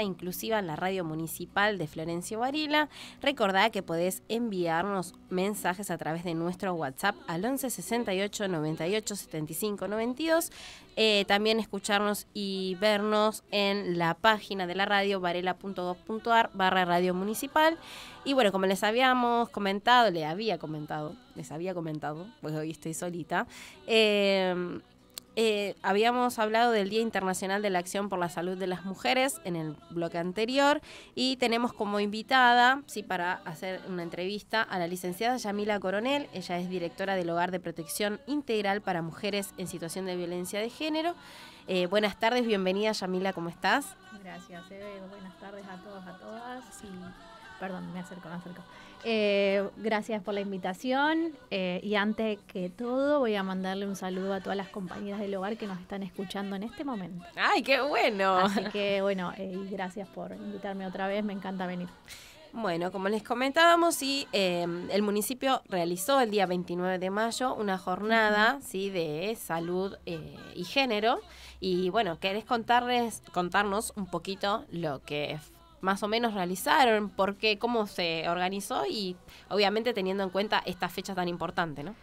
inclusiva en la radio municipal de Florencio Varila. Recordá que podés enviarnos mensajes a través de nuestro WhatsApp al 11 68 98 75 92. también escucharnos y vernos en la página de la radio varela.2.ar barra radio municipal. Y bueno, como les habíamos comentado, le había comentado, les había comentado, pues hoy estoy solita. Eh, eh, habíamos hablado del Día Internacional de la Acción por la Salud de las Mujeres en el bloque anterior y tenemos como invitada, sí, para hacer una entrevista a la licenciada Yamila Coronel, ella es directora del Hogar de Protección Integral para Mujeres en Situación de Violencia de Género. Eh, buenas tardes, bienvenida Yamila, ¿cómo estás? Gracias, Eve, buenas tardes a todos, a todas. Perdón, me acerco, me acerco. Eh, gracias por la invitación eh, y antes que todo voy a mandarle un saludo a todas las compañeras del hogar que nos están escuchando en este momento. ¡Ay, qué bueno! Así que bueno, eh, gracias por invitarme otra vez, me encanta venir. Bueno, como les comentábamos, sí, em, el municipio realizó el día 29 de mayo una jornada sí, de salud y género. Y bueno, ¿querés contarles, contarnos un poquito lo que más o menos realizaron, por qué, cómo se organizó y obviamente teniendo en cuenta esta fecha tan importante, ¿no?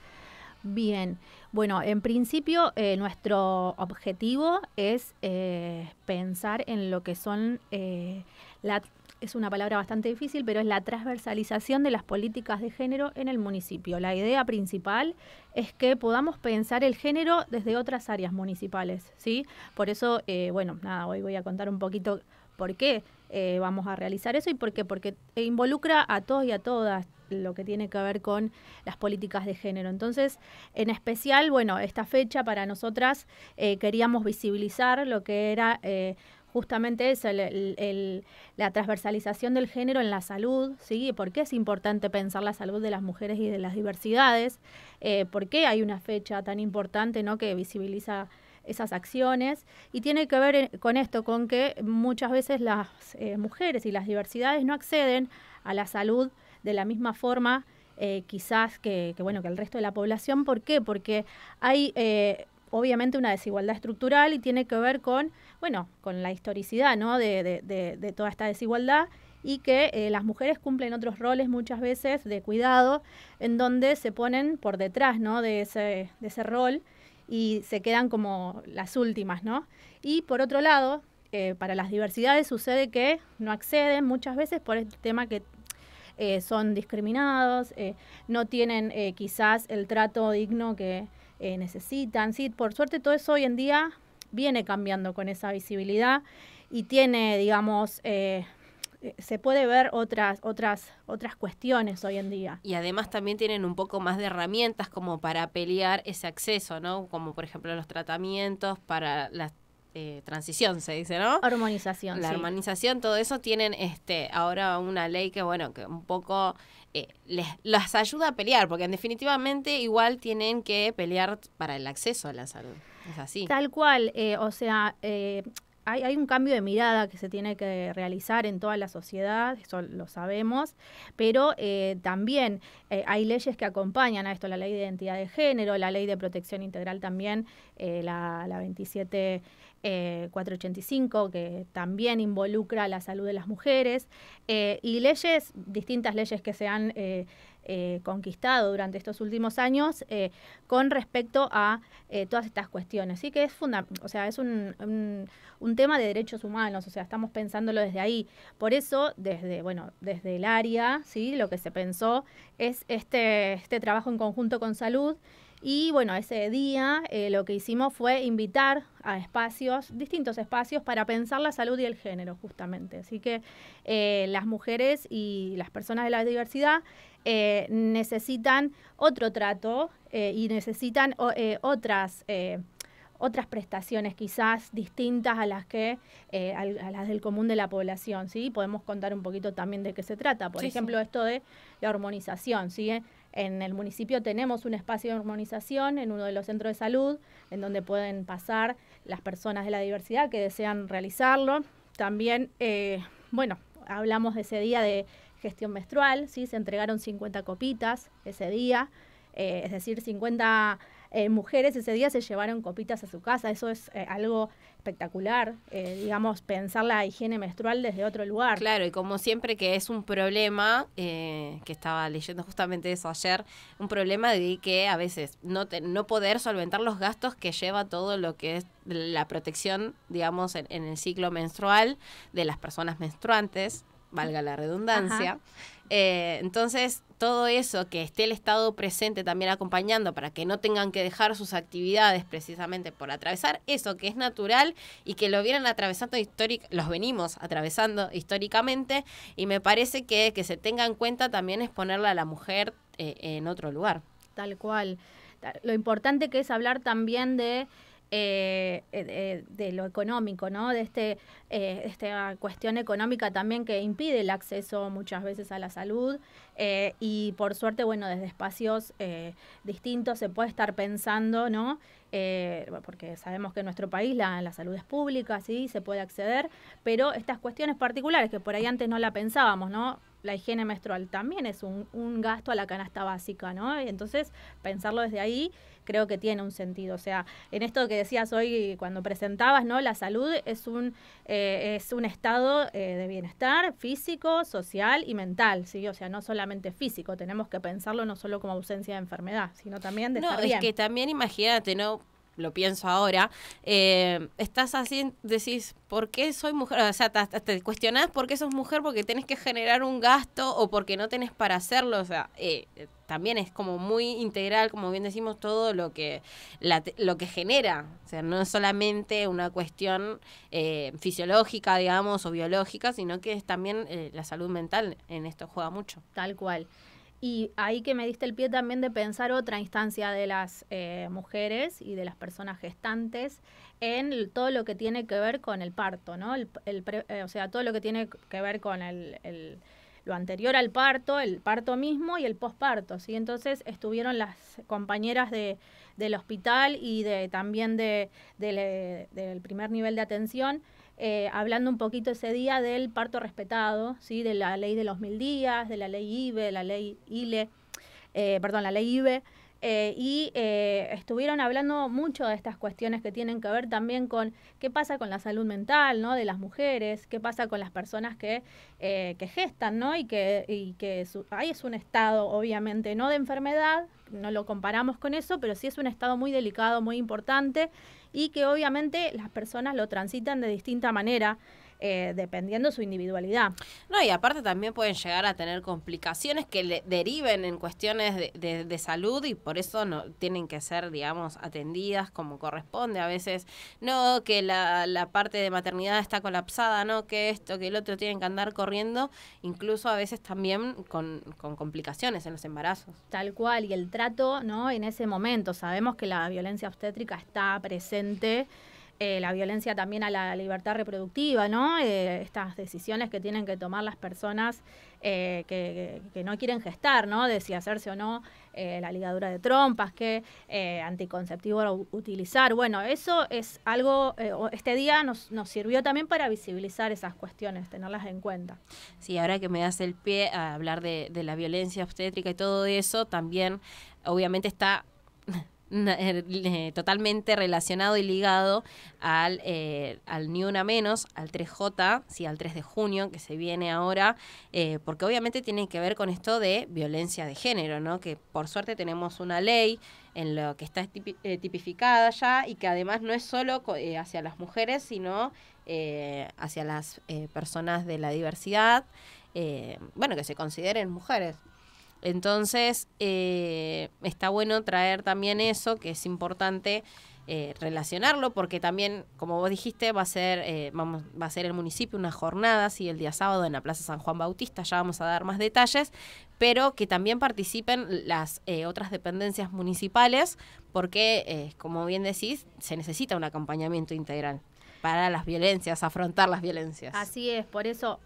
Bien, bueno, en principio eh, nuestro objetivo es eh, pensar en lo que son eh, la es una palabra bastante difícil, pero es la transversalización de las políticas de género en el municipio. La idea principal es que podamos pensar el género desde otras áreas municipales, ¿sí? Por eso, bueno, nada, hoy voy a contar un poquito por qué eh, vamos a realizar eso. ¿Y por qué? Porque involucra a todos y a todas lo que tiene que ver con las políticas de género. Entonces, en especial, bueno, esta fecha para nosotras eh, queríamos visibilizar lo que era eh, justamente eso, la transversalización del género en la salud, ¿sí? ¿Por qué es importante pensar la salud de las mujeres y de las diversidades? ¿Por qué hay una fecha tan importante, ¿no?, que visibiliza esas acciones y tiene que ver eh, con esto, con que muchas veces las eh, mujeres y las diversidades no acceden a la salud de la misma forma eh, quizás que, bueno, que el resto de la población. ¿Por qué? Porque hay obviamente una desigualdad estructural y tiene que ver con, bueno, con la historicidad de, toda esta desigualdad y que las mujeres cumplen otros roles muchas veces de cuidado, en donde se ponen por detrás ¿no? de ese rol y se quedan como las últimas, ¿no? Y por otro lado, eh, para las diversidades sucede que no acceden muchas veces por el este tema que eh, son discriminados, eh, no tienen quizás el trato digno que necesitan. Sí, por suerte todo eso hoy en día viene cambiando con esa visibilidad y tiene, digamos, eh, se puede ver otras, otras, otras cuestiones hoy en día. Y además también tienen un poco más de herramientas como para pelear ese acceso, ¿no? Como por ejemplo los tratamientos para la eh, transición, se dice, ¿no? Hormonización. La harmonización todo eso tienen este ahora una ley que, bueno, que un poco eh, les, las ayuda a pelear, porque en definitivamente igual tienen que pelear para el acceso a la salud. Es así. Tal cual, o sea, hay, un cambio de mirada que se tiene que realizar en toda la sociedad, eso lo sabemos, pero eh, también eh, hay leyes que acompañan a esto, la ley de identidad de género, la ley de protección integral también, eh, la, la 27 eh, 485, que también involucra la salud de las mujeres, eh, y leyes, distintas leyes que se han eh, eh, conquistado durante estos últimos años con respecto a todas estas cuestiones. Así que es, o sea, es un, un, un, tema de derechos humanos, o sea, estamos pensándolo desde ahí. Por eso, desde, bueno, desde el área, ¿sí? lo que se pensó es este, este trabajo en conjunto con salud y bueno, ese día eh, lo que hicimos fue invitar a espacios, distintos espacios, para pensar la salud y el género, justamente. Así que eh, las mujeres y las personas de la diversidad eh, necesitan otro trato y necesitan otras otras prestaciones quizás distintas a las que a las del común de la población, ¿sí? Podemos contar un poquito también de qué se trata, por ejemplo, esto de la hormonización, ¿sí? En el municipio tenemos un espacio de armonización en uno de los centros de salud, en donde pueden pasar las personas de la diversidad que desean realizarlo. También, eh, bueno, hablamos de ese día de gestión menstrual, ¿sí? se entregaron 50 copitas ese día, eh, es decir, 50 eh, mujeres ese día se llevaron copitas a su casa. Eso es eh, algo espectacular, eh, digamos, pensar la higiene menstrual desde otro lugar. Claro, y como siempre que es un problema, que estaba leyendo justamente eso ayer, un problema de que a veces no, no poder solventar los gastos que lleva todo lo que es la protección, digamos, en, el ciclo menstrual de las personas menstruantes, valga la redundancia. Eh, entonces, todo eso, que esté el Estado presente también acompañando para que no tengan que dejar sus actividades precisamente por atravesar eso que es natural y que lo vienen atravesando históricamente, los venimos atravesando históricamente y me parece que que se tenga en cuenta también es ponerle a la mujer eh, en otro lugar. Tal cual. Lo importante que es hablar también de eh, eh, eh, de, lo económico, ¿no? De este, esta cuestión económica también que impide el acceso muchas veces a la salud. y por suerte, bueno, desde espacios distintos se puede estar pensando, ¿no? porque sabemos que en nuestro país la, la, salud es pública, sí, se puede acceder, pero estas cuestiones particulares que por ahí antes no la pensábamos, ¿no? la higiene menstrual también es un, gasto a la canasta básica, ¿no? Entonces, pensarlo desde ahí creo que tiene un sentido. O sea, en esto que decías hoy cuando presentabas, ¿no? La salud es un, eh, es un estado eh, de bienestar físico, social y mental, ¿sí? O sea, no solamente físico, tenemos que pensarlo no solo como ausencia de enfermedad, sino también de... No, es que también imagínate, ¿no? lo pienso ahora, eh, estás así, decís, ¿por qué soy mujer? O sea, te, cuestionás por qué sos mujer porque tenés que generar un gasto o porque no tenés para hacerlo. O sea, eh, también es como muy integral, como bien decimos, todo lo que, la, lo que genera. O sea, no es solamente una cuestión eh, fisiológica, digamos, o biológica, sino que es también la salud mental en esto juega mucho. Tal cual. Y ahí que me diste el pie también de pensar otra instancia de las eh, mujeres y de las personas gestantes en todo lo que tiene que ver con el parto, ¿no? El, eh, o sea, todo lo que tiene que ver con el, el, lo anterior al parto, el parto mismo y el posparto, ¿sí? Entonces estuvieron las compañeras de, del hospital y de, también de, de, eh, del primer nivel de atención eh, hablando un poquito ese día del parto respetado, ¿sí? de la ley de los mil días, de la ley IBE, la ley ILE, eh, perdón, la ley IBE. Eh, y estuvieron hablando mucho de estas cuestiones que tienen que ver también con qué pasa con la salud mental ¿no? de las mujeres, qué pasa con las personas que, gestan, ¿no? y que, que ahí es un estado, obviamente, no de enfermedad, no lo comparamos con eso, pero sí es un estado muy delicado, muy importante, y que obviamente las personas lo transitan de distinta manera eh, dependiendo su individualidad. No, y aparte también pueden llegar a tener complicaciones que le deriven en cuestiones de, de, de, salud y por eso no tienen que ser, digamos, atendidas como corresponde. A veces, no, que la, la parte de maternidad está colapsada, no, que esto, que el otro tienen que andar corriendo, incluso a veces también con, con complicaciones en los embarazos. Tal cual, y el trato, ¿no? En ese momento, sabemos que la violencia obstétrica está presente eh, la violencia también a la libertad reproductiva, ¿no? Eh, estas decisiones que tienen que tomar las personas eh, que, no quieren gestar, ¿no? De si hacerse o no la ligadura de trompas, qué anticonceptivo utilizar. Bueno, eso es algo, este día nos, sirvió también para visibilizar esas cuestiones, tenerlas en cuenta. Sí, ahora que me das el pie a hablar de, de la violencia obstétrica y todo eso, también obviamente está eh, totalmente relacionado y ligado al, eh, al Ni Una Menos, al 3J, sí, al 3 de junio, que se viene ahora, eh, porque obviamente tiene que ver con esto de violencia de género, ¿no? Que por suerte tenemos una ley en lo que está tipificada ya y que además no es solo hacia las mujeres, sino hacia las personas de la diversidad. bueno, que se consideren mujeres, entonces, eh, está bueno traer también eso, que es importante eh, relacionarlo, porque también, como vos dijiste, va a ser, eh, vamos, va a ser el municipio unas jornadas y el día sábado en la Plaza San Juan Bautista, ya vamos a dar más detalles, pero que también participen las otras dependencias municipales, porque, como bien decís, se necesita un acompañamiento integral para las violencias, afrontar las violencias. Así es, por eso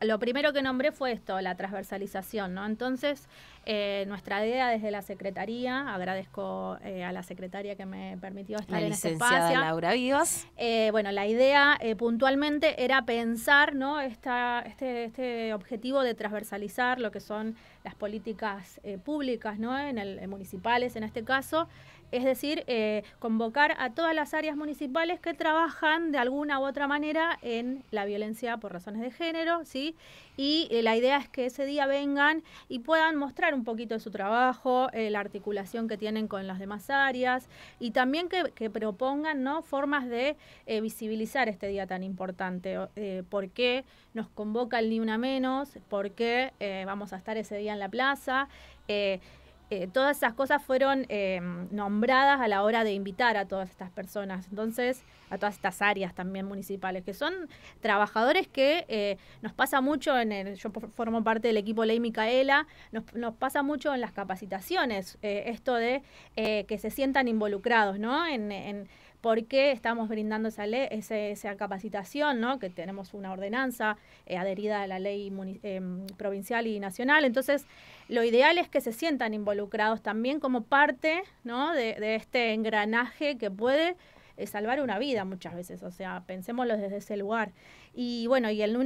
lo primero que nombré fue esto, la transversalización, ¿no? Entonces, eh, nuestra idea desde la Secretaría, agradezco eh, a la Secretaria que me permitió estar en este espacio. Laura Vivas. Eh, bueno, la idea puntualmente era pensar, ¿no? Esta, este, este objetivo de transversalizar lo que son las políticas eh, públicas, en municipales en este caso, es decir, eh, convocar a todas las áreas municipales que trabajan de alguna u otra manera en la violencia por razones de género, ¿sí? Y eh, la idea es que ese día vengan y puedan mostrar un poquito de su trabajo, la articulación que tienen con las demás áreas y también que, propongan, ¿no? Formas de visibilizar este día tan importante, por qué nos convoca el Ni Una Menos, por qué vamos a estar ese día en la plaza. Eh, eh, todas esas cosas fueron eh, nombradas a la hora de invitar a todas estas personas, entonces, a todas estas áreas también municipales, que son trabajadores que nos pasa mucho en el, yo formo parte del equipo Ley Micaela, nos, nos pasa mucho en las capacitaciones, esto de que se sientan involucrados, ¿no? en, porque estamos brindando esa, ley, esa capacitación, ¿no? que tenemos una ordenanza eh, adherida a la ley eh, provincial y nacional. Entonces, lo ideal es que se sientan involucrados también como parte ¿no? de, de este engranaje que puede eh, salvar una vida muchas veces, o sea, pensémoslo desde ese lugar. Y bueno, y el,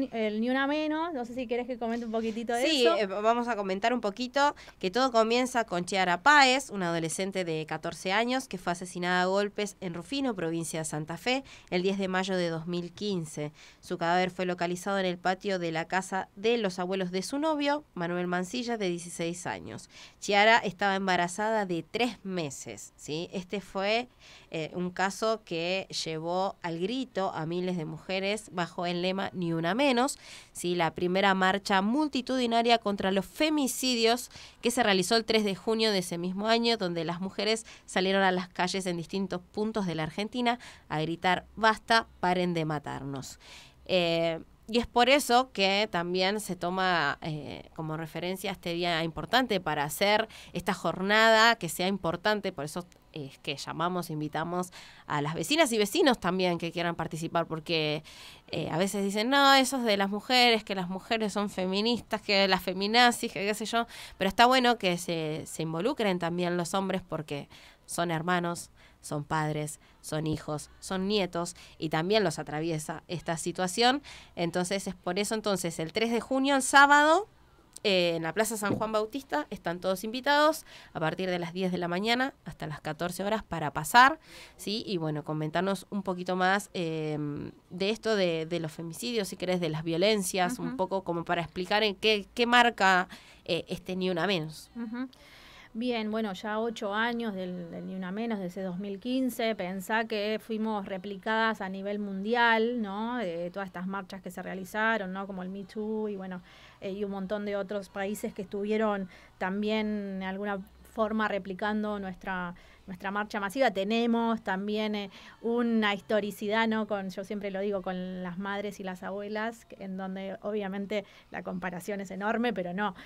Ni Una Menos, no sé si querés que comente un poquitito de eso. Sí, eh, vamos a comentar un poquito que todo comienza con Chiara Páez, una adolescente de 14 años que fue asesinada a golpes en Rufino, provincia de Santa Fe, el 10 de mayo de 2015. Su cadáver fue localizado en el patio de la casa de los abuelos de su novio, Manuel Mancilla, de 16 años. Chiara estaba embarazada de tres meses, ¿sí? Este fue eh, un caso que llevó al grito a miles de mujeres bajo el lema Ni una menos, la primera marcha multitudinaria contra los femicidios que se realizó el 3 de junio de ese mismo año, donde las mujeres salieron a las calles en distintos puntos de la Argentina a gritar basta, paren de matarnos. Eh, y es por eso que también se toma eh, como referencia este día importante para hacer esta jornada que sea importante, por eso es que llamamos, invitamos a las vecinas y vecinos también que quieran participar, porque eh, a veces dicen, no, eso es de las mujeres, que las mujeres son feministas, que las feminazis, que qué sé yo, pero está bueno que se, se involucren también los hombres porque son hermanos, son padres, son hijos, son nietos y también los atraviesa esta situación. Entonces es por eso entonces el 3 de junio, el sábado, eh, en la Plaza San Juan Bautista están todos invitados a partir de las 10 de la mañana hasta las 14 horas para pasar, ¿sí? Y bueno, comentarnos un poquito más em, de esto de, de, los femicidios, si querés, de las violencias, un poco como para explicar en qué, qué marca eh, este Ni Una Menos. Bien, bueno, ya ocho años Ni Una Menos, desde 2015, pensá que fuimos replicadas a nivel mundial, ¿no? De eh, todas estas marchas que se realizaron, ¿no? Como el Me Too y bueno, eh, y un montón de otros países que estuvieron también de alguna forma replicando nuestra nuestra marcha masiva. Tenemos también eh, una historicidad, ¿no? Con, yo siempre lo digo, con las madres y las abuelas, en donde obviamente la comparación es enorme, pero no,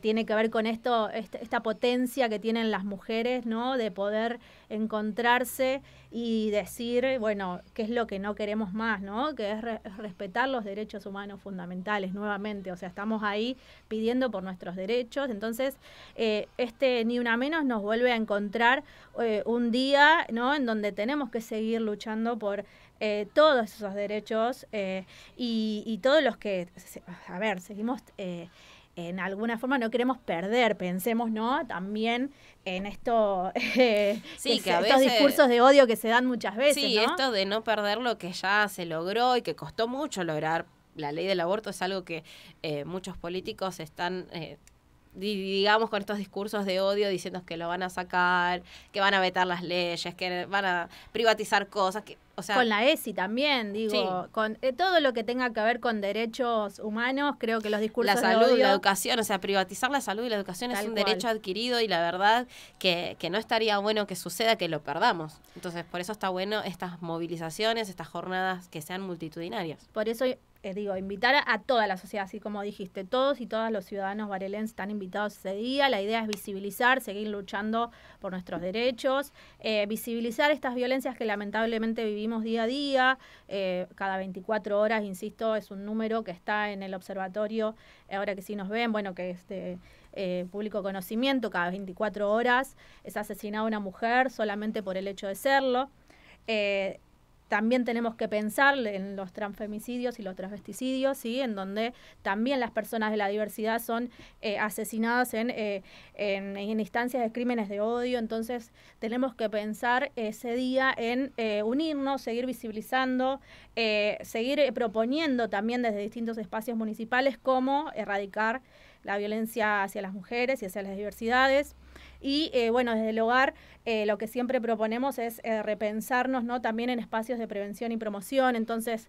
tiene que ver con esto, este, esta, potencia que tienen las mujeres, ¿no? De poder encontrarse y decir, bueno, qué es lo que no queremos más, ¿no? Que es, respetar los derechos humanos fundamentales nuevamente. O sea, estamos ahí pidiendo por nuestros derechos. Entonces, eh, este Ni Una Menos nos vuelve a encontrar. Eh, eh, un día ¿no? en donde tenemos que seguir luchando por eh, todos esos derechos eh, y, todos los que, a ver, seguimos en alguna forma no queremos perder, pensemos, ¿no? También en esto, sí, que, estos discursos de odio que se dan muchas veces. Sí, esto de no perder lo que ya se logró y que costó mucho lograr. La ley del aborto es algo que muchos políticos están digamos, con estos discursos de odio diciendo que lo van a sacar, que van a vetar las leyes, que van a privatizar cosas. Que, o sea, con la ESI también, digo, con eh, todo lo que tenga que ver con derechos humanos, creo que los discursos. La salud, de odio, la educación, o sea, privatizar la salud y la educación es un derecho adquirido y la verdad que, que no estaría bueno que suceda que lo perdamos. Entonces, por eso está bueno estas movilizaciones, estas jornadas que sean multitudinarias. Por eso eh, digo, invitar a, toda la sociedad, así como dijiste, todos y todas los ciudadanos barelenses están invitados ese día. La idea es visibilizar, seguir luchando por nuestros derechos, eh, visibilizar estas violencias que lamentablemente vivimos día a día. Eh, cada 24 horas, insisto, es un número que está en el observatorio, ahora que sí nos ven, bueno, que este... público conocimiento, cada 24 horas es asesinada una mujer solamente por el hecho de serlo también tenemos que pensar en los transfemicidios y los transvesticidios, ¿sí? en donde también las personas de la diversidad son eh, asesinadas eh, en, en, instancias de crímenes de odio. Entonces tenemos que pensar ese día en eh, unirnos, seguir visibilizando, seguir proponiendo también desde distintos espacios municipales cómo erradicar la violencia hacia las mujeres y hacia las diversidades. Y eh, bueno, desde el hogar eh, lo que siempre proponemos es eh, repensarnos ¿no? también en espacios de prevención y promoción, entonces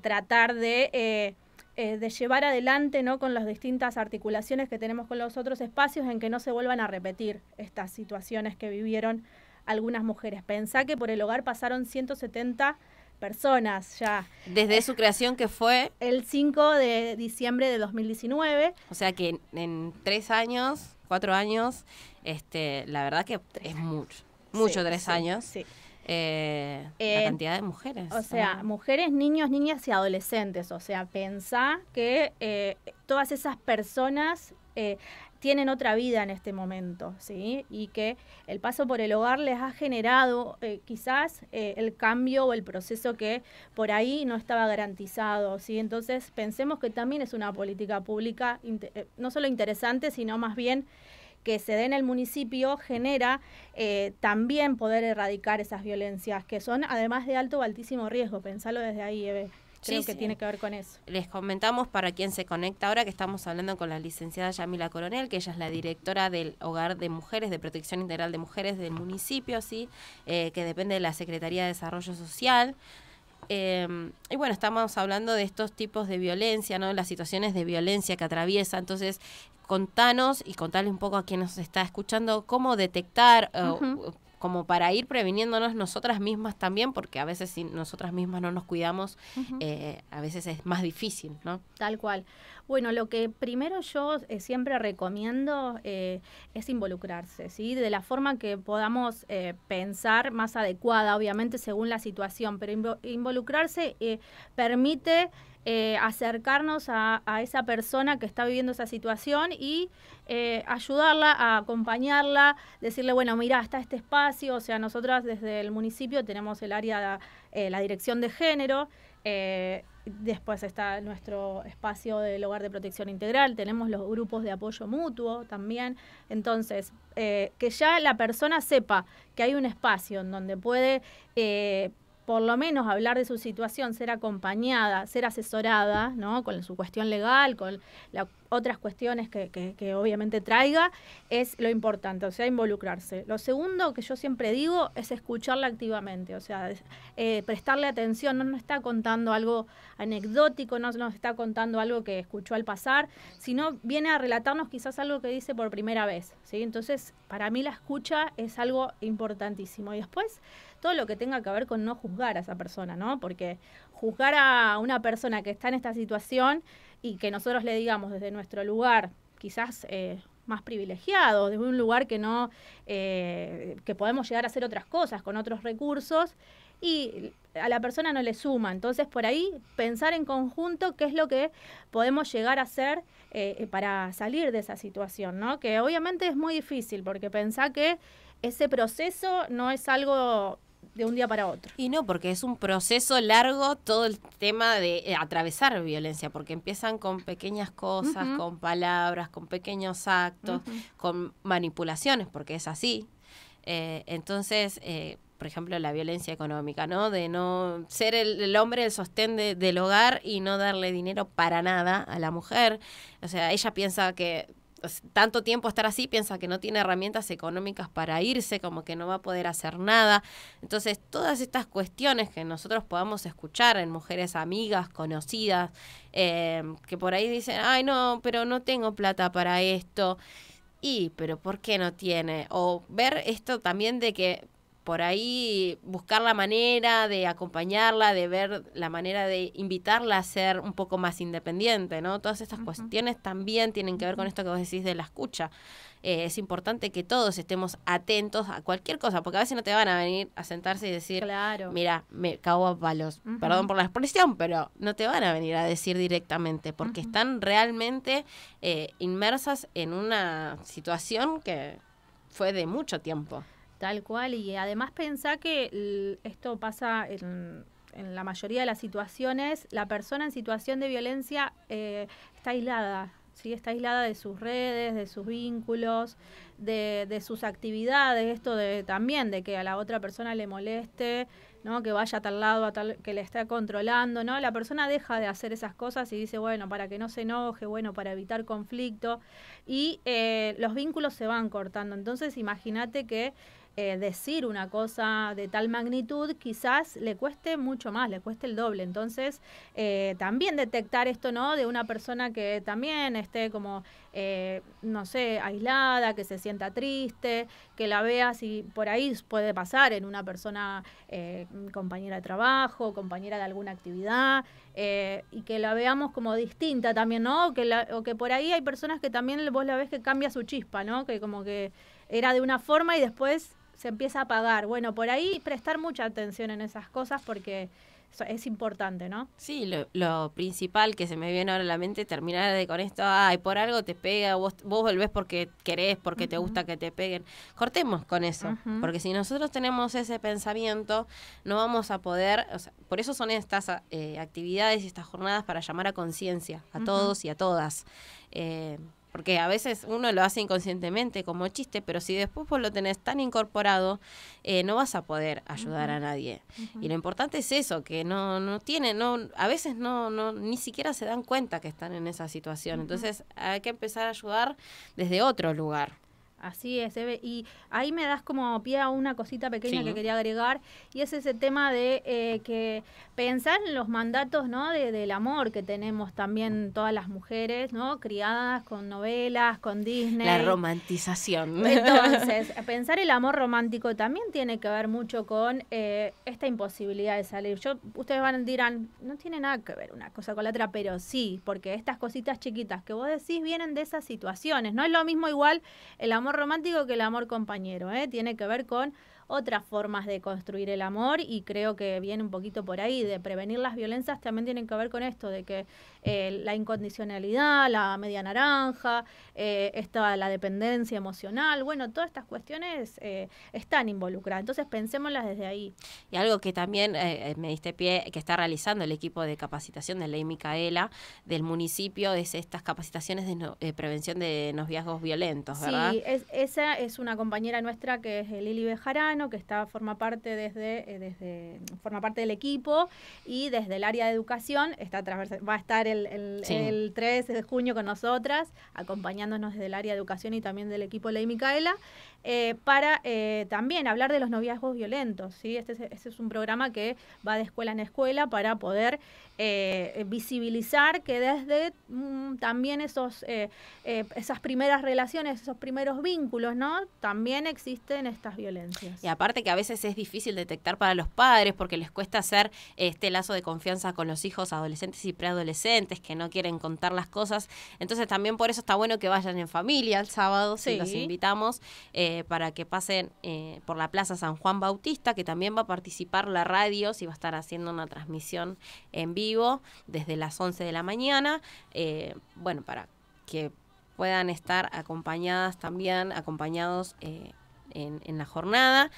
tratar de... llevar adelante ¿no? con las distintas articulaciones que tenemos con los otros espacios en que no se vuelvan a repetir estas situaciones que vivieron algunas mujeres. Pensá que por el hogar pasaron 170 personas ya. Desde su creación que fue... El 5 de diciembre de 2019. O sea que en tres años cuatro años, este, la verdad que es mucho, mucho tres años. Sí. Eh, la eh, cantidad de mujeres. O sea, mujeres, niños, niñas y adolescentes. O sea, pensá que eh, todas esas personas eh, tienen otra vida en este momento, ¿sí? Y que el paso por el hogar les ha generado eh, quizás eh, el cambio o el proceso que por ahí no estaba garantizado, ¿sí? Entonces pensemos que también es una política pública eh, no solo interesante, sino más bien que se dé en el municipio genera también poder erradicar esas violencias que son además de alto o altísimo riesgo, pensalo desde ahí, Eve. Creo que tiene que ver con eso. Les comentamos para quien se conecta ahora que estamos hablando con la licenciada Yamila Coronel, que ella es la directora del Hogar de Mujeres, de Protección Integral de Mujeres del municipio, ¿sí? Eh, que depende de la Secretaría de Desarrollo Social. Em, y bueno, estamos hablando de estos tipos de violencia, ¿no? Las situaciones de violencia que atraviesa. Entonces, contanos y contale un poco a quien nos está escuchando cómo detectar como para ir previniéndonos nosotras mismas también, porque a veces si nosotras mismas no nos cuidamos, eh, a veces es más difícil, ¿no? Tal cual. Bueno, lo que primero yo eh, siempre recomiendo eh, es involucrarse, ¿sí? De la forma que podamos pensar más adecuada, obviamente, según la situación, pero involucrarse permite... Eh, acercarnos a, esa persona que está viviendo esa situación y eh, ayudarla, a acompañarla, decirle, bueno, mira, está este espacio, o sea, nosotras desde el municipio tenemos el área, de, eh, la dirección de género, después está nuestro espacio del hogar de protección integral, tenemos los grupos de apoyo mutuo también, entonces, que ya la persona sepa que hay un espacio en donde puede por lo menos hablar de su situación, ser acompañada, ser asesorada, ¿no? Con su cuestión legal, con las otras cuestiones que, obviamente traiga, es lo importante, o sea, involucrarse. Lo segundo que yo siempre digo es escucharla activamente, o sea, eh, prestarle atención, no nos está contando algo anecdótico, no nos está contando algo que escuchó al pasar, sino viene a relatarnos quizás algo que dice por primera vez, ¿sí? Entonces, para mí la escucha es algo importantísimo. Y después, lo que tenga que ver con no juzgar a esa persona, ¿no? Porque juzgar a una persona que está en esta situación y que nosotros le digamos desde nuestro lugar, quizás eh, más privilegiado, desde un lugar que no, eh, que podemos llegar a hacer otras cosas con otros recursos, y a la persona no le suma. Entonces, por ahí, pensar en conjunto qué es lo que podemos llegar a hacer eh, para salir de esa situación, ¿no? Que obviamente es muy difícil, porque pensá que ese proceso no es algo de un día para otro. Y no, porque es un proceso largo todo el tema de eh, atravesar violencia, porque empiezan con pequeñas cosas, con palabras, con pequeños actos, con manipulaciones, porque es así. Eh, entonces, eh, por ejemplo, la violencia económica, ¿no? De no ser el, hombre el sostén del hogar y no darle dinero para nada a la mujer. O sea, ella piensa que tanto tiempo estar así, piensa que no tiene herramientas económicas para irse, como que no va a poder hacer nada. Entonces, todas estas cuestiones que nosotros podamos escuchar en mujeres amigas, conocidas, em, que por ahí dicen, ay no, pero no tengo plata para esto. Y, pero ¿por qué no tiene? O ver esto también de que por ahí buscar la manera de acompañarla, de ver la manera de invitarla a ser un poco más independiente, ¿no? Todas estas cuestiones también tienen que ver con esto que vos decís de la escucha. Eh, es importante que todos estemos atentos a cualquier cosa, porque a veces no te van a venir a sentarse y decir, mira, me cago a palos, perdón por la expresión, pero no te van a venir a decir directamente, porque están realmente eh, inmersas en una situación que fue de mucho tiempo. Tal cual, y además pensá que esto pasa en, en la mayoría de las situaciones, la persona en situación de violencia eh, está aislada, ¿sí? está aislada de sus redes, de sus vínculos, de, sus actividades, esto de también de que a la otra persona le moleste, ¿no? que vaya a tal lado, a tal, que le esté controlando, ¿no? La persona deja de hacer esas cosas y dice, bueno, para que no se enoje, bueno, para evitar conflicto, y eh, los vínculos se van cortando. Entonces, imagínate que eh, decir una cosa de tal magnitud quizás le cueste mucho más, le cueste el doble. Entonces, eh, también detectar esto, ¿no? De una persona que también esté como, eh, no sé, aislada, que se sienta triste, que la vea si por ahí puede pasar en una persona compañera de trabajo, compañera de alguna actividad, y que la veamos como distinta también, ¿no? O que, o que por ahí hay personas que también vos la ves que cambia su chispa, ¿no? Que como que era de una forma y después se empieza a apagar. Bueno, por ahí prestar mucha atención en esas cosas porque es importante, ¿no? Sí, lo, principal que se me viene ahora a la mente terminar de con esto, ay, por algo te pega, vos, vos volvés porque querés, porque te gusta que te peguen. Cortemos con eso, porque si nosotros tenemos ese pensamiento, no vamos a poder, o sea, por eso son estas eh, actividades y estas jornadas para llamar a conciencia, a todos y a todas. Eh, porque a veces uno lo hace inconscientemente como chiste, pero si después vos lo tenés tan incorporado, eh, no vas a poder ayudar a nadie. Y lo importante es eso, que no, no tiene, no, a veces no, no, ni siquiera se dan cuenta que están en esa situación. Entonces hay que empezar a ayudar desde otro lugar. Así es, Y ahí me das como pie a una cosita pequeña que quería agregar, y es ese tema de eh, que pensar en los mandatos ¿no? del amor que tenemos también todas las mujeres, ¿no? Criadas con novelas, con Disney. La romantización. Entonces, pensar el amor romántico también tiene que ver mucho con eh, esta imposibilidad de salir. Yo, ustedes van dirán, no tiene nada que ver una cosa con la otra, pero sí, porque estas cositas chiquitas que vos decís vienen de esas situaciones. No es lo mismo igual el amor romántico que el amor compañero, ¿eh? tiene que ver con otras formas de construir el amor y creo que viene un poquito por ahí, de prevenir las violencias también tienen que ver con esto, de que eh, la incondicionalidad, la media naranja, eh, esta, la dependencia emocional, bueno, todas estas cuestiones eh, están involucradas, entonces pensémoslas desde ahí. Y algo que también me diste pie, que está realizando el equipo de capacitación de Ley Micaela del municipio, es estas capacitaciones de prevención de noviazgos violentos, ¿verdad? Sí, esa es una compañera nuestra que es Lili Bejarano, que está, forma parte desde, desde, forma parte del equipo y desde el área de educación está va a estar en el, el, 3 de junio con nosotras, acompañándonos desde el área de educación y también del equipo Ley Micaela. Eh, para eh, también hablar de los noviazgos violentos. ¿sí? Este, este es, un programa que va de escuela en escuela para poder eh, visibilizar que desde mm, también esos, esas primeras relaciones, esos primeros vínculos, ¿no? también existen estas violencias. Y aparte que a veces es difícil detectar para los padres porque les cuesta hacer este lazo de confianza con los hijos adolescentes y preadolescentes que no quieren contar las cosas. Entonces también por eso está bueno que vayan en familia el sábado, si los invitamos. Eh, para que pasen eh, por la Plaza San Juan Bautista, que también va a participar la radio, si va a estar haciendo una transmisión en vivo desde las 11 de la mañana, eh, bueno, para que puedan estar acompañadas también, acompañados en, en, la jornada.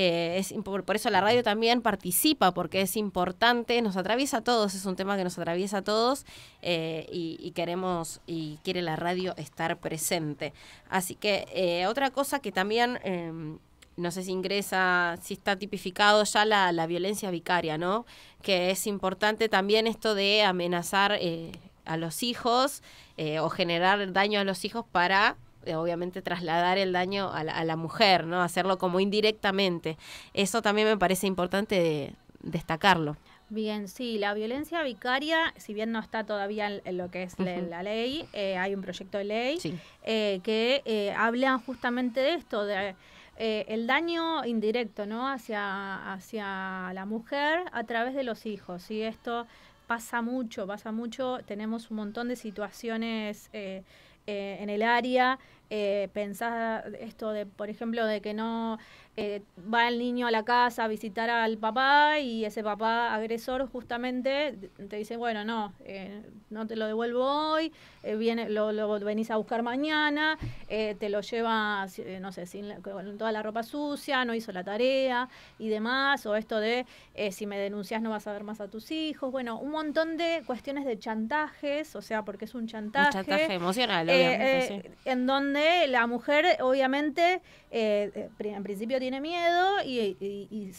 Eh, es, por, eso la radio también participa, porque es importante, nos atraviesa a todos, es un tema que nos atraviesa a todos eh, y, queremos y quiere la radio estar presente. Así que eh, otra cosa que también em, no sé si ingresa, si está tipificado ya la, violencia vicaria, ¿no? Que es importante también esto de amenazar a los hijos o generar daño a los hijos para eh, obviamente trasladar el daño a la, mujer, ¿no? Hacerlo como indirectamente. Eso también me parece importante destacarlo. Bien, sí, la violencia vicaria, si bien no está todavía en, lo que es la, ley, eh, hay un proyecto de ley eh, que habla justamente de esto, de el daño indirecto ¿no? hacia, hacia la mujer a través de los hijos. Y esto pasa mucho, pasa mucho, tenemos un montón de situaciones en el área eh, pensar esto de, por ejemplo, de que no eh, va el niño a la casa a visitar al papá y ese papá agresor justamente te dice, bueno, no, eh, no te lo devuelvo hoy, eh, viene, lo, lo, venís a buscar mañana, te lo lleva, no sé, sin con toda la ropa sucia, no hizo la tarea y demás, o esto de si me denuncias no vas a ver más a tus hijos, bueno, un montón de cuestiones de chantajes, o sea, porque es un chantaje. Un chantaje emocional, obviamente, En donde la mujer, obviamente, en principio tiene tiene miedo y,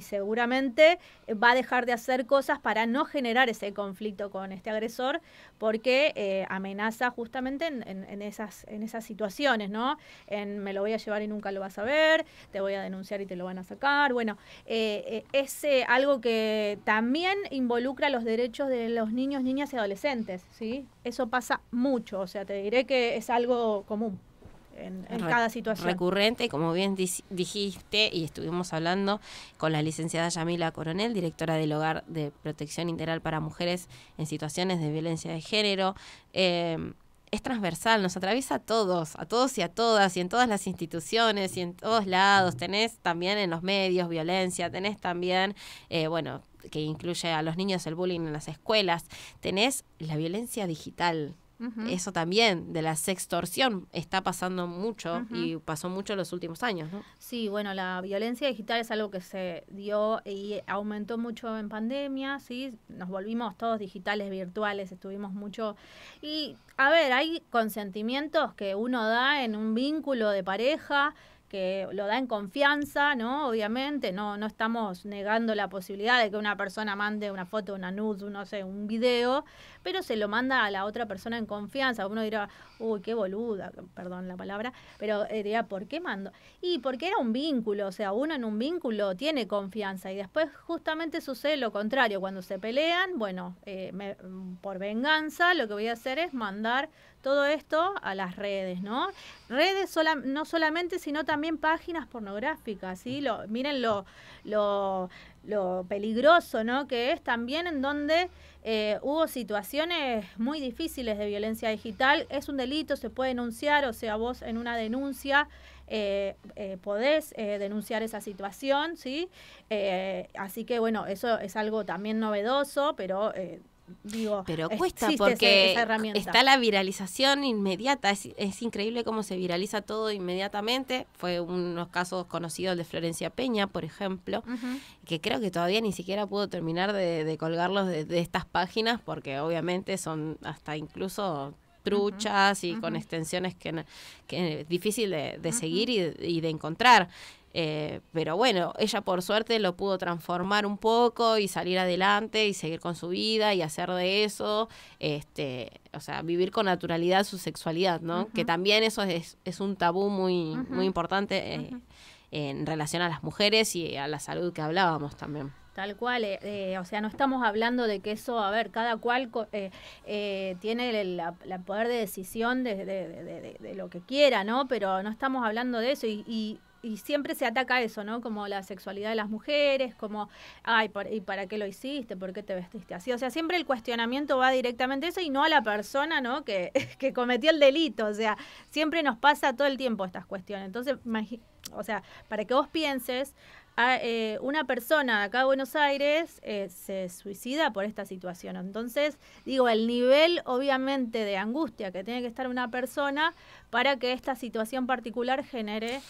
seguramente va a dejar de hacer cosas para no generar ese conflicto con este agresor porque eh, amenaza justamente en, esas, situaciones, ¿no? En me lo voy a llevar y nunca lo vas a ver, te voy a denunciar y te lo van a sacar. Bueno, eh, eh, es algo que también involucra los derechos de los niños, niñas y adolescentes, ¿sí? Eso pasa mucho, o sea, te diré que es algo común en, cada situación. Recurrente, como bien dijiste, y estuvimos hablando con la licenciada Yamila Coronel, directora del Hogar de Protección Integral para Mujeres en Situaciones de Violencia de Género. Em, es transversal, nos atraviesa a todos, a todos y a todas, y en todas las instituciones, y en todos lados. Tenés también en los medios violencia, tenés también, eh, bueno, que incluye a los niños el bullying en las escuelas, tenés la violencia digital, eso también, de la sextorsión, está pasando mucho y pasó mucho en los últimos años. ¿no? Sí, bueno, la violencia digital es algo que se dio y aumentó mucho en pandemia, ¿sí? Nos volvimos todos digitales, virtuales, estuvimos mucho... Y, a ver, hay consentimientos que uno da en un vínculo de pareja que lo da en confianza, ¿no? Obviamente, no, no estamos negando la posibilidad de que una persona mande una foto, una nude, no sé, un video, pero se lo manda a la otra persona en confianza. Uno dirá, uy, qué boluda, perdón la palabra, pero eh, dirá, ¿por qué mando? Y porque era un vínculo, o sea, uno en un vínculo tiene confianza y después justamente sucede lo contrario. Cuando se pelean, bueno, eh, por venganza lo que voy a hacer es mandar todo esto a las redes, ¿no? Redes no solamente, sino también páginas pornográficas, ¿sí? miren lo, lo peligroso ¿no? que es también en donde eh, hubo situaciones muy difíciles de violencia digital. Es un delito, se puede denunciar, o sea, vos en una denuncia eh, eh, podés denunciar esa situación, ¿sí? así que bueno, eso es algo también novedoso, pero pero cuesta porque está la viralización inmediata, es, increíble cómo se viraliza todo inmediatamente. Fue unos casos conocidos de Florencia Peña, por ejemplo, que creo que todavía ni siquiera pudo terminar de, de colgarlos de, estas páginas porque obviamente son hasta incluso truchas y con extensiones que, es difícil de, seguir y, y de encontrar. Eh, pero bueno, ella por suerte lo pudo transformar un poco y salir adelante y seguir con su vida y hacer de eso, este, o sea, vivir con naturalidad su sexualidad, ¿no? Que también eso es, un tabú muy, muy importante eh, en relación a las mujeres y a la salud que hablábamos también. Tal cual, eh, o sea, no estamos hablando de que eso, a ver, cada cual tiene el poder de decisión de, lo que quiera, ¿no? Pero no estamos hablando de eso y y siempre se ataca eso, ¿no? Como la sexualidad de las mujeres, como, ay, ¿y para qué lo hiciste? ¿Por qué te vestiste así? O sea, siempre el cuestionamiento va directamente a eso y no a la persona, ¿no? Que, que cometió el delito. O sea, siempre nos pasa todo el tiempo estas cuestiones. Entonces, o sea, para que vos pienses, eh, una persona acá en Buenos Aires eh, se suicida por esta situación. Entonces, digo, el nivel obviamente de angustia que tiene que estar una persona para que esta situación particular genere...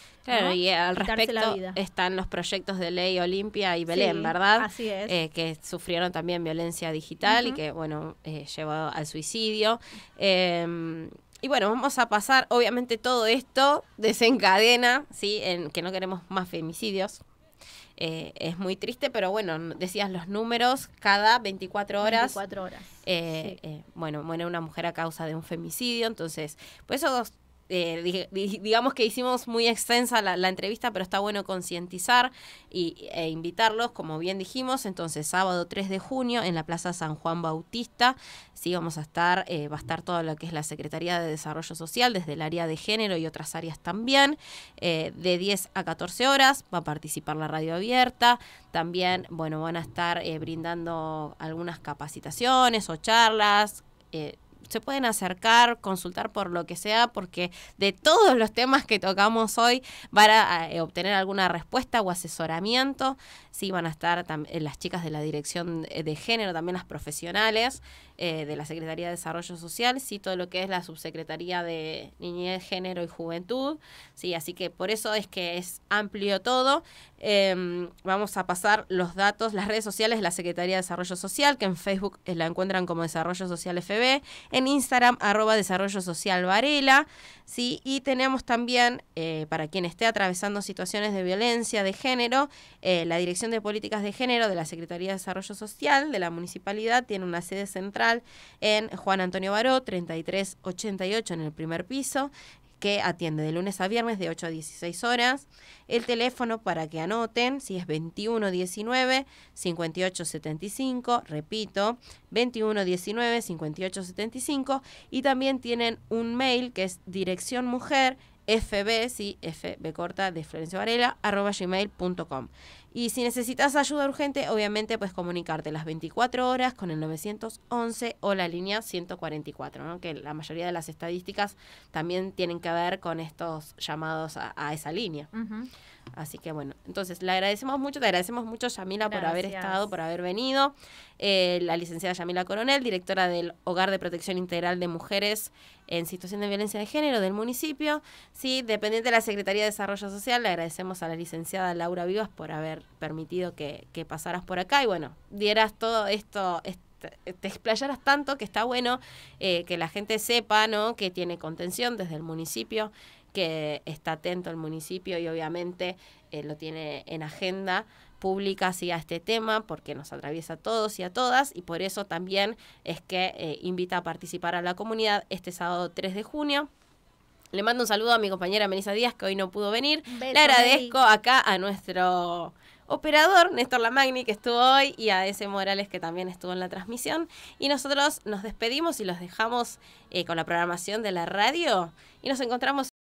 y al respecto la vida. están los proyectos de ley Olimpia y Belén, ¿verdad? Así es. Eh, que sufrieron también violencia digital y que, bueno, llevó al suicidio. Em, y bueno, vamos a pasar, obviamente todo esto desencadena, ¿sí? En que no queremos más femicidios, eh, es muy triste, pero bueno, decías los números, cada 24 horas. Eh, eh, bueno, muere una mujer a causa de un femicidio, entonces, pues eso eh, digamos que hicimos muy extensa la, entrevista, pero está bueno concientizar y, e invitarlos, como bien dijimos. Entonces, sábado 3 de junio en la Plaza San Juan Bautista, sí, vamos a estar, eh, va a estar todo lo que es la Secretaría de Desarrollo Social, desde el área de género y otras áreas también. Eh, de 10 a 14 horas va a participar la radio abierta. También, bueno, van a estar brindando algunas capacitaciones o charlas se pueden acercar, consultar por lo que sea, porque de todos los temas que tocamos hoy van a eh, obtener alguna respuesta o asesoramiento. Sí, van a estar eh, las chicas de la Dirección eh, de Género, también las profesionales eh, de la Secretaría de Desarrollo Social, sí, todo lo que es la Subsecretaría de Niñez, Género y Juventud, sí, así que por eso es que es amplio todo. Em, vamos a pasar los datos, las redes sociales de la Secretaría de Desarrollo Social, que en Facebook la encuentran como Desarrollo Social FB, en Instagram arroba Desarrollo Social Varela, sí, y tenemos también, para quien esté atravesando situaciones de violencia de género, la Dirección de Políticas de Género de la Secretaría de Desarrollo Social de la Municipalidad tiene una sede central en Juan Antonio Baró, 3388 en el primer piso que atiende de lunes a viernes de 8 a 16 horas. El teléfono para que anoten, si es 2119-5875, repito, 2119-5875, y también tienen un mail que es dirección mujer fb, sí, fb corta de Florencio Varela, arroba gmail.com. Y si necesitas ayuda urgente, obviamente puedes comunicarte las 24 horas con el 911 o la línea 144, ¿no? que la mayoría de las estadísticas también tienen que ver con estos llamados a, esa línea. Así que bueno, entonces le agradecemos mucho, te agradecemos mucho Yamila por haber estado, por haber venido. Eh, la licenciada Yamila Coronel, directora del Hogar de Protección Integral de Mujeres en situación de violencia de género del municipio. Sí, dependiente de la Secretaría de Desarrollo Social, le agradecemos a la licenciada Laura Vivas por haber permitido que, pasaras por acá y bueno, dieras todo esto, te explayaras tanto que está bueno eh, que la gente sepa ¿no? que tiene contención desde el municipio, que está atento el municipio y obviamente eh, lo tiene en agenda públicas y a este tema, porque nos atraviesa a todos y a todas, y por eso también es que eh, invita a participar a la comunidad este sábado 3 de junio. Le mando un saludo a mi compañera Melissa Díaz, que hoy no pudo venir. Le agradezco acá a nuestro operador, Néstor Lamagni, que estuvo hoy, y a ese Morales, que también estuvo en la transmisión. Y nosotros nos despedimos y los dejamos eh, con la programación de la radio. Y nos encontramos.